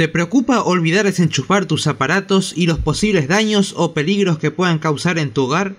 ¿Te preocupa olvidar desenchufar tus aparatos y los posibles daños o peligros que puedan causar en tu hogar?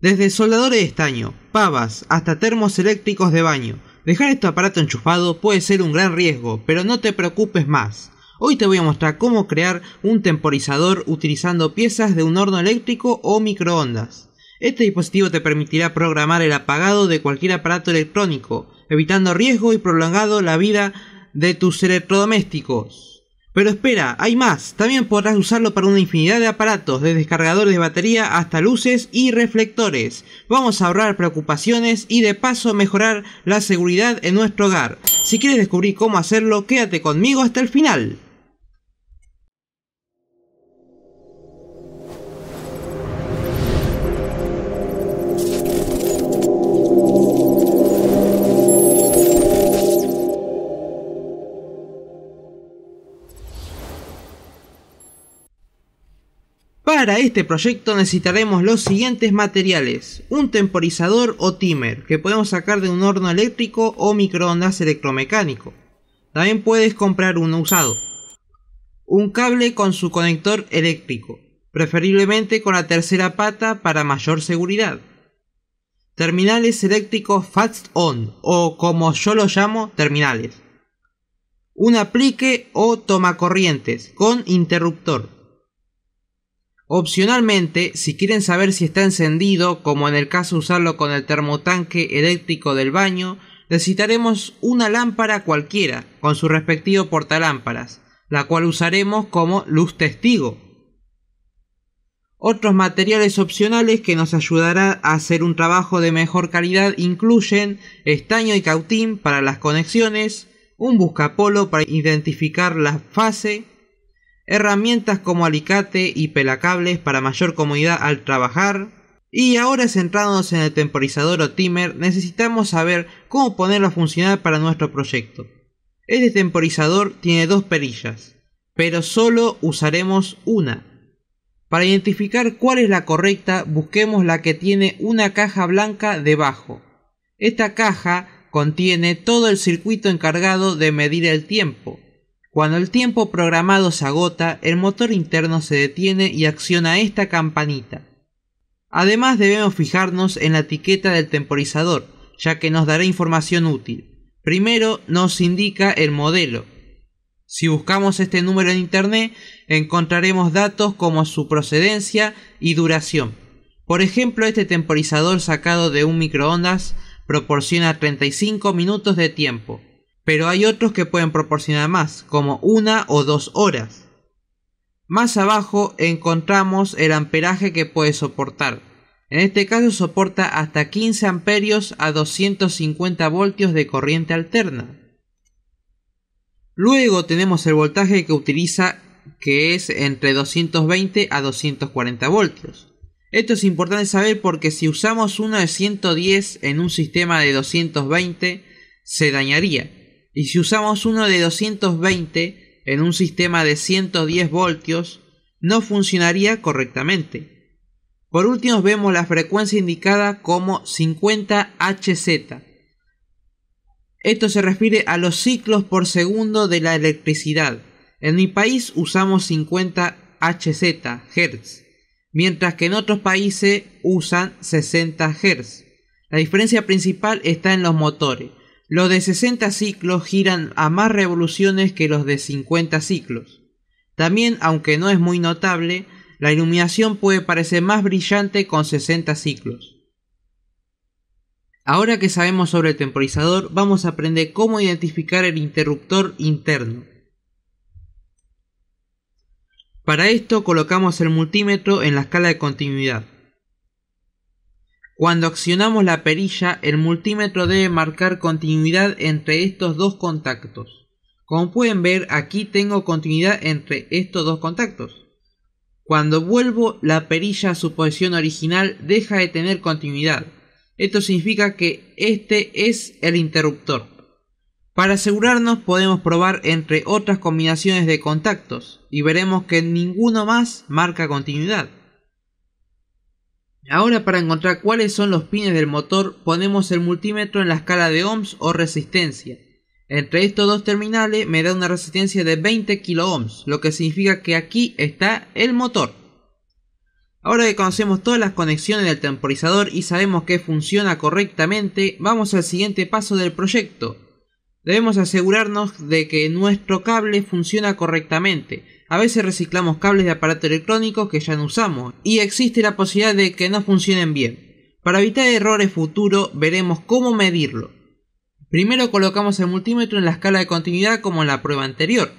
Desde soldadores de estaño, pavas, hasta termos eléctricos de baño, dejar este aparato enchufado puede ser un gran riesgo, pero no te preocupes más. Hoy te voy a mostrar cómo crear un temporizador utilizando piezas de un horno eléctrico o microondas. Este dispositivo te permitirá programar el apagado de cualquier aparato electrónico, evitando riesgo y prolongando la vida de tus electrodomésticos. Pero espera, hay más. También podrás usarlo para una infinidad de aparatos, desde descargadores de batería hasta luces y reflectores. Vamos a ahorrar preocupaciones y de paso mejorar la seguridad en nuestro hogar. Si quieres descubrir cómo hacerlo, quédate conmigo hasta el final. Para este proyecto necesitaremos los siguientes materiales. Un temporizador o timer que podemos sacar de un horno eléctrico o microondas electromecánico. También puedes comprar uno usado. Un cable con su conector eléctrico, preferiblemente con la tercera pata para mayor seguridad. Terminales eléctricos Fast On o como yo lo llamo terminales. Un aplique o tomacorrientes con interruptor Opcionalmente, si quieren saber si está encendido, como en el caso de usarlo con el termotanque eléctrico del baño, necesitaremos una lámpara cualquiera, con su respectivo portalámparas, la cual usaremos como luz testigo. Otros materiales opcionales que nos ayudará a hacer un trabajo de mejor calidad incluyen estaño y cautín para las conexiones, un buscapolo para identificar la fase, herramientas como alicate y pelacables para mayor comodidad al trabajar. Y ahora centrándonos en el temporizador o timer, necesitamos saber cómo ponerlo a funcionar para nuestro proyecto. Este temporizador tiene dos perillas, pero solo usaremos una. Para identificar cuál es la correcta, busquemos la que tiene una caja blanca debajo. Esta caja contiene todo el circuito encargado de medir el tiempo, cuando el tiempo programado se agota, el motor interno se detiene y acciona esta campanita. Además debemos fijarnos en la etiqueta del temporizador, ya que nos dará información útil. Primero nos indica el modelo. Si buscamos este número en Internet, encontraremos datos como su procedencia y duración. Por ejemplo, este temporizador sacado de un microondas proporciona 35 minutos de tiempo pero hay otros que pueden proporcionar más, como una o dos horas. Más abajo encontramos el amperaje que puede soportar. En este caso soporta hasta 15 amperios a 250 voltios de corriente alterna. Luego tenemos el voltaje que utiliza que es entre 220 a 240 voltios. Esto es importante saber porque si usamos uno de 110 en un sistema de 220 se dañaría, y si usamos uno de 220 en un sistema de 110 voltios, no funcionaría correctamente. Por último vemos la frecuencia indicada como 50 Hz. Esto se refiere a los ciclos por segundo de la electricidad. En mi país usamos 50 Hz, Hz, mientras que en otros países usan 60 Hz. La diferencia principal está en los motores. Los de 60 ciclos giran a más revoluciones que los de 50 ciclos. También, aunque no es muy notable, la iluminación puede parecer más brillante con 60 ciclos. Ahora que sabemos sobre el temporizador, vamos a aprender cómo identificar el interruptor interno. Para esto colocamos el multímetro en la escala de continuidad. Cuando accionamos la perilla, el multímetro debe marcar continuidad entre estos dos contactos. Como pueden ver, aquí tengo continuidad entre estos dos contactos. Cuando vuelvo la perilla a su posición original deja de tener continuidad. Esto significa que este es el interruptor. Para asegurarnos podemos probar entre otras combinaciones de contactos y veremos que ninguno más marca continuidad. Ahora para encontrar cuáles son los pines del motor ponemos el multímetro en la escala de ohms o resistencia. Entre estos dos terminales me da una resistencia de 20 kilo ohms, lo que significa que aquí está el motor. Ahora que conocemos todas las conexiones del temporizador y sabemos que funciona correctamente, vamos al siguiente paso del proyecto. Debemos asegurarnos de que nuestro cable funciona correctamente, a veces reciclamos cables de aparatos electrónicos que ya no usamos y existe la posibilidad de que no funcionen bien. Para evitar errores futuros veremos cómo medirlo. Primero colocamos el multímetro en la escala de continuidad como en la prueba anterior.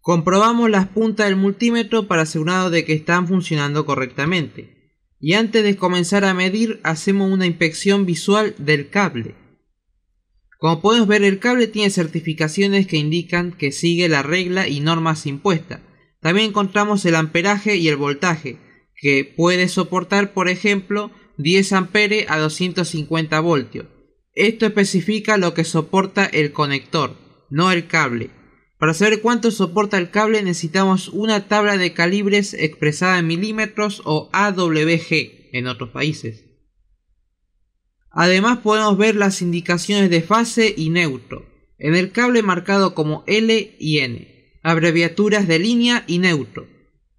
Comprobamos las puntas del multímetro para asegurarnos de que están funcionando correctamente. Y antes de comenzar a medir hacemos una inspección visual del cable. Como podemos ver, el cable tiene certificaciones que indican que sigue la regla y normas impuestas. También encontramos el amperaje y el voltaje, que puede soportar, por ejemplo, 10 amperes a 250 voltios. Esto especifica lo que soporta el conector, no el cable. Para saber cuánto soporta el cable necesitamos una tabla de calibres expresada en milímetros o AWG en otros países. Además podemos ver las indicaciones de fase y neutro, en el cable marcado como L y N, abreviaturas de línea y neutro.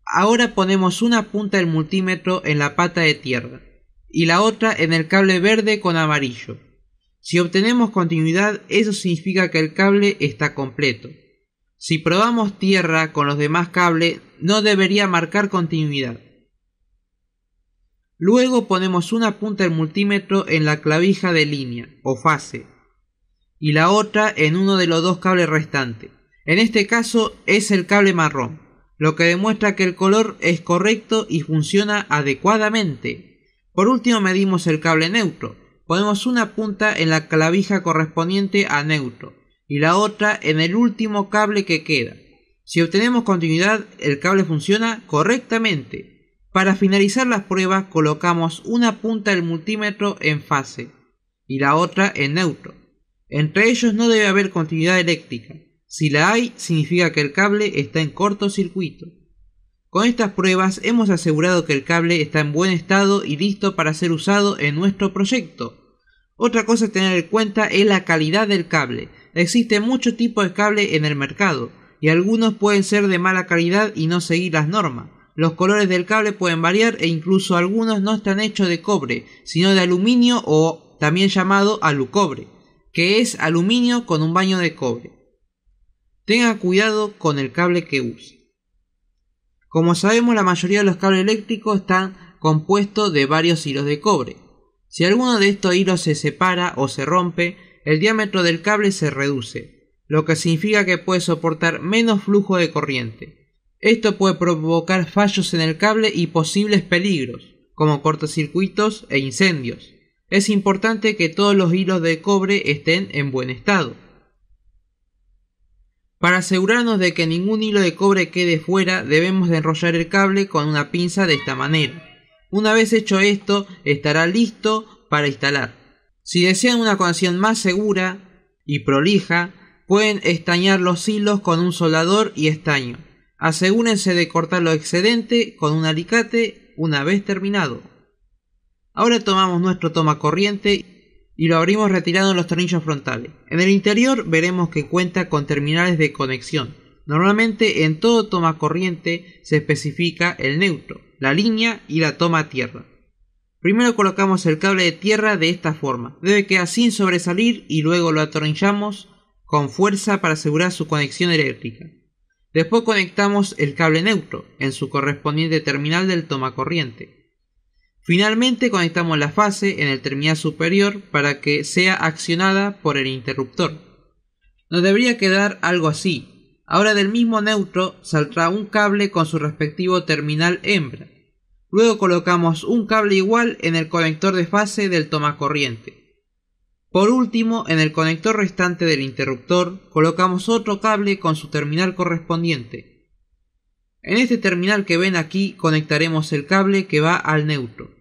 Ahora ponemos una punta del multímetro en la pata de tierra y la otra en el cable verde con amarillo. Si obtenemos continuidad, eso significa que el cable está completo. Si probamos tierra con los demás cables, no debería marcar continuidad. Luego ponemos una punta del multímetro en la clavija de línea o fase y la otra en uno de los dos cables restantes. En este caso es el cable marrón, lo que demuestra que el color es correcto y funciona adecuadamente. Por último medimos el cable neutro. Ponemos una punta en la clavija correspondiente a neutro y la otra en el último cable que queda. Si obtenemos continuidad, el cable funciona correctamente. Para finalizar las pruebas colocamos una punta del multímetro en fase y la otra en neutro. Entre ellos no debe haber continuidad eléctrica. Si la hay, significa que el cable está en cortocircuito. Con estas pruebas hemos asegurado que el cable está en buen estado y listo para ser usado en nuestro proyecto. Otra cosa a tener en cuenta es la calidad del cable. Existen muchos tipos de cable en el mercado y algunos pueden ser de mala calidad y no seguir las normas los colores del cable pueden variar e incluso algunos no están hechos de cobre, sino de aluminio o también llamado alucobre, que es aluminio con un baño de cobre. Tenga cuidado con el cable que use. Como sabemos, la mayoría de los cables eléctricos están compuestos de varios hilos de cobre. Si alguno de estos hilos se separa o se rompe, el diámetro del cable se reduce, lo que significa que puede soportar menos flujo de corriente. Esto puede provocar fallos en el cable y posibles peligros, como cortocircuitos e incendios. Es importante que todos los hilos de cobre estén en buen estado. Para asegurarnos de que ningún hilo de cobre quede fuera, debemos de enrollar el cable con una pinza de esta manera. Una vez hecho esto, estará listo para instalar. Si desean una conexión más segura y prolija, pueden estañar los hilos con un soldador y estaño. Asegúrense de cortar lo excedente con un alicate una vez terminado. Ahora tomamos nuestro toma corriente y lo abrimos retirando los tornillos frontales. En el interior veremos que cuenta con terminales de conexión. Normalmente en todo toma corriente se especifica el neutro, la línea y la toma tierra. Primero colocamos el cable de tierra de esta forma. Debe quedar sin sobresalir y luego lo atornillamos con fuerza para asegurar su conexión eléctrica. Después conectamos el cable neutro en su correspondiente terminal del tomacorriente. Finalmente conectamos la fase en el terminal superior para que sea accionada por el interruptor. Nos debería quedar algo así. Ahora del mismo neutro saldrá un cable con su respectivo terminal hembra. Luego colocamos un cable igual en el conector de fase del tomacorriente. Por último, en el conector restante del interruptor colocamos otro cable con su terminal correspondiente. En este terminal que ven aquí conectaremos el cable que va al neutro.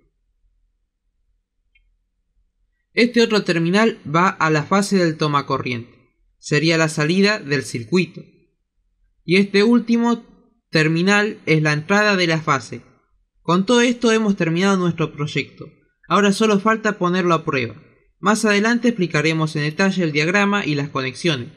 Este otro terminal va a la fase del tomacorriente, sería la salida del circuito. Y este último terminal es la entrada de la fase. Con todo esto hemos terminado nuestro proyecto, ahora solo falta ponerlo a prueba. Más adelante explicaremos en detalle el diagrama y las conexiones.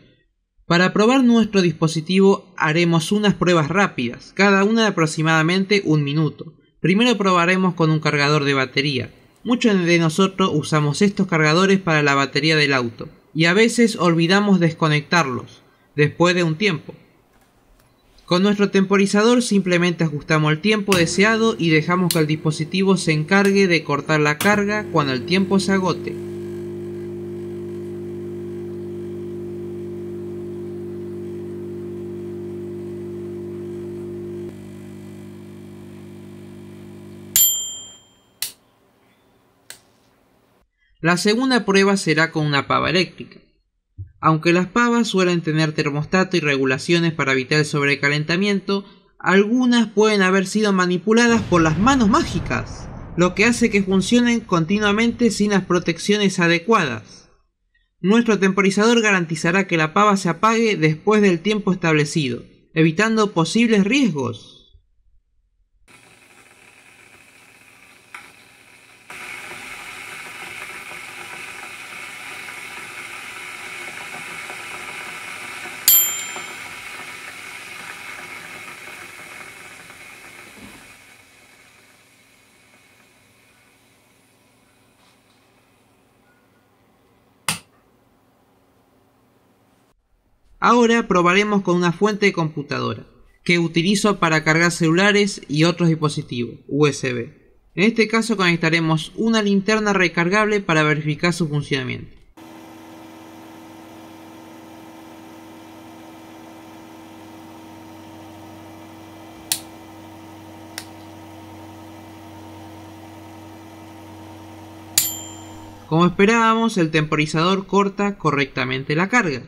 Para probar nuestro dispositivo haremos unas pruebas rápidas, cada una de aproximadamente un minuto. Primero probaremos con un cargador de batería. Muchos de nosotros usamos estos cargadores para la batería del auto, y a veces olvidamos desconectarlos, después de un tiempo. Con nuestro temporizador simplemente ajustamos el tiempo deseado y dejamos que el dispositivo se encargue de cortar la carga cuando el tiempo se agote. La segunda prueba será con una pava eléctrica. Aunque las pavas suelen tener termostato y regulaciones para evitar el sobrecalentamiento, algunas pueden haber sido manipuladas por las manos mágicas, lo que hace que funcionen continuamente sin las protecciones adecuadas. Nuestro temporizador garantizará que la pava se apague después del tiempo establecido, evitando posibles riesgos. Ahora probaremos con una fuente de computadora, que utilizo para cargar celulares y otros dispositivos USB. En este caso conectaremos una linterna recargable para verificar su funcionamiento. Como esperábamos, el temporizador corta correctamente la carga.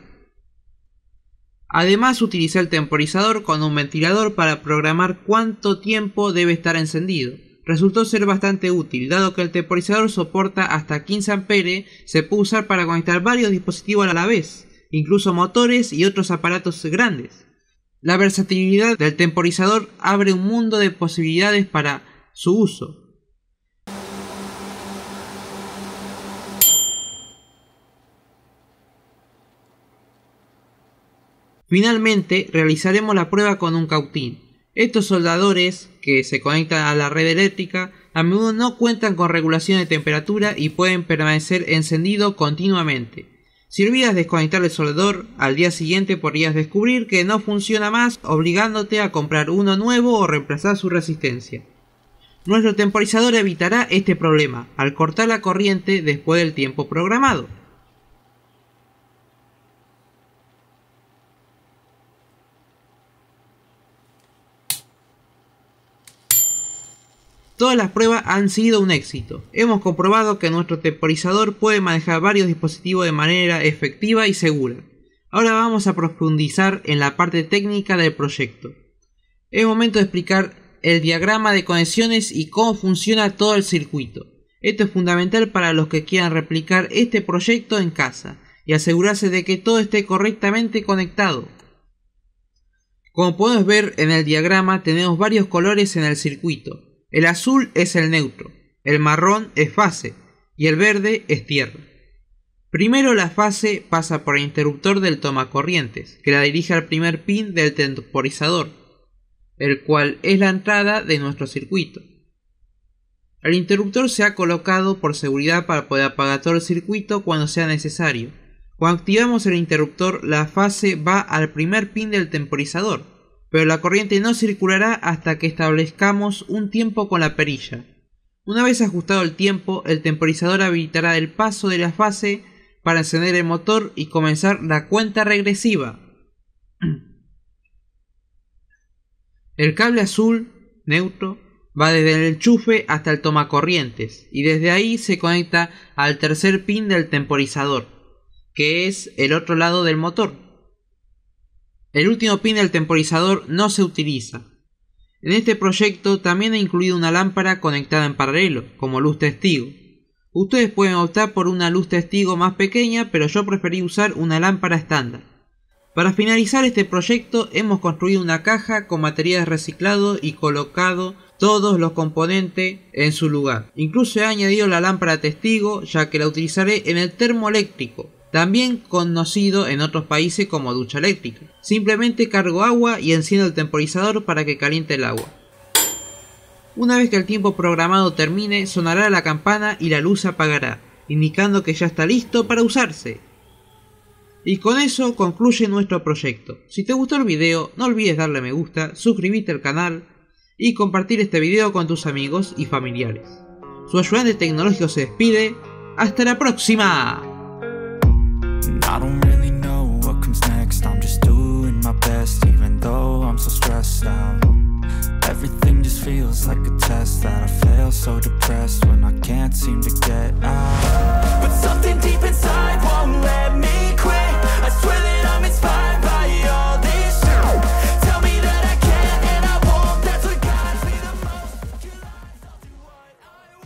Además utilicé el temporizador con un ventilador para programar cuánto tiempo debe estar encendido. Resultó ser bastante útil, dado que el temporizador soporta hasta 15 amperes, se puede usar para conectar varios dispositivos a la vez, incluso motores y otros aparatos grandes. La versatilidad del temporizador abre un mundo de posibilidades para su uso, Finalmente, realizaremos la prueba con un cautín. Estos soldadores, que se conectan a la red eléctrica, a menudo no cuentan con regulación de temperatura y pueden permanecer encendido continuamente. Si olvidas desconectar el soldador, al día siguiente podrías descubrir que no funciona más, obligándote a comprar uno nuevo o reemplazar su resistencia. Nuestro temporizador evitará este problema al cortar la corriente después del tiempo programado. las pruebas han sido un éxito. Hemos comprobado que nuestro temporizador puede manejar varios dispositivos de manera efectiva y segura. Ahora vamos a profundizar en la parte técnica del proyecto. Es momento de explicar el diagrama de conexiones y cómo funciona todo el circuito. Esto es fundamental para los que quieran replicar este proyecto en casa y asegurarse de que todo esté correctamente conectado. Como podemos ver en el diagrama tenemos varios colores en el circuito. El azul es el neutro, el marrón es fase y el verde es tierra. Primero la fase pasa por el interruptor del corrientes, que la dirige al primer pin del temporizador, el cual es la entrada de nuestro circuito. El interruptor se ha colocado por seguridad para poder apagar todo el circuito cuando sea necesario. Cuando activamos el interruptor, la fase va al primer pin del temporizador, pero la corriente no circulará hasta que establezcamos un tiempo con la perilla. Una vez ajustado el tiempo, el temporizador habilitará el paso de la fase para encender el motor y comenzar la cuenta regresiva. El cable azul, neutro, va desde el enchufe hasta el tomacorrientes y desde ahí se conecta al tercer pin del temporizador, que es el otro lado del motor. El último pin del temporizador no se utiliza. En este proyecto también he incluido una lámpara conectada en paralelo, como luz testigo. Ustedes pueden optar por una luz testigo más pequeña, pero yo preferí usar una lámpara estándar. Para finalizar este proyecto hemos construido una caja con materiales reciclados y colocado todos los componentes en su lugar. Incluso he añadido la lámpara testigo ya que la utilizaré en el termoeléctrico también conocido en otros países como ducha eléctrica. Simplemente cargo agua y enciendo el temporizador para que caliente el agua. Una vez que el tiempo programado termine, sonará la campana y la luz apagará, indicando que ya está listo para usarse. Y con eso concluye nuestro proyecto. Si te gustó el video, no olvides darle me gusta, suscribirte al canal y compartir este video con tus amigos y familiares. Su ayudante tecnológico se despide. ¡Hasta la próxima! best Even though I'm so stressed out Everything just feels like a test That I fail so depressed When I can't seem to get out But something deep inside